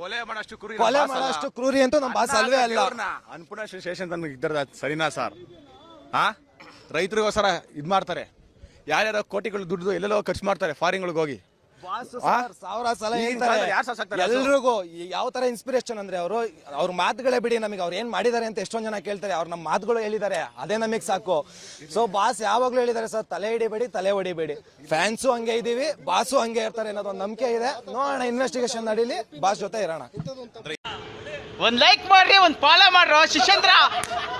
ಕೊಲೆ ಮಾಡಷ್ಟು ಕ್ರೂರಿ ಅಂತ ನಮ್ಮ ಭಾಷೆ ಅಲ್ವೇ ಅಲ್ಲ ಅನ್ಪೂರ್ಣ ಶೇಷನ್ ತನ್ನ ಇದ್ದರೆ ಸರಿನಾ ಸರ್ ಹಾ ರೈತರಿಗೋಸ್ಕರ ಇದು ಮಾಡ್ತಾರೆ ಯಾರ್ಯಾರೋ ಕೋಟಿಗಳು ದುಡ್ಡು ಎಲ್ಲೆಲ್ಲೋ ಖರ್ಚು ಮಾಡ್ತಾರೆ ಫಾರಿನ್ಗಳಿಗೆ ಹೋಗಿ ಎಲ್ರಿಗೂ ಯಾವ ತರ ಇನ್ಸ್ಪಿರೇಷನ್ ಅಂದ್ರೆ ಅವರು ಅವ್ರ ಮಾತುಗಳೇ ಬಿಡಿ ನಮಗೆ ಅವ್ರು ಏನ್ ಮಾಡಿದ್ದಾರೆ ಅಂತ ಎಷ್ಟೊಂದ್ ಜನ ಕೇಳ್ತಾರೆ ಅವ್ರ ನಮ್ಮ ಮಾತುಗಳು ಹೇಳಿದ್ದಾರೆ ಅದೇ ನಮಗ್ ಸಾಕು ಸೊ ಬಾಸ್ ಯಾವಾಗ್ಲೂ ಹೇಳಿದ್ದಾರೆ ಸರ್ ತಲೆ ಹಿಡಿಬೇಡಿ ತಲೆ ಹೊಡಿಬೇಡಿ ಫ್ಯಾನ್ಸು ಹಂಗೆ ಇದೀವಿ ಬಾಸು ಹಂಗೆ ಇರ್ತಾರೆ ಅನ್ನೋದು ಒಂದು ನಂಬಿಕೆ ಇದೆ ನೋಡೋಣ ಇನ್ವೆಸ್ಟಿಗೇಷನ್ ನಡೀಲಿ ಬಾಸ್ ಜೊತೆ ಇರೋಣ ಒಂದ್ ಲೈಕ್ ಮಾಡ್ರಿ ಒಂದ್ ಫಾಲೋ ಮಾಡ್ರಿ ಶಿಶಂತ್ರ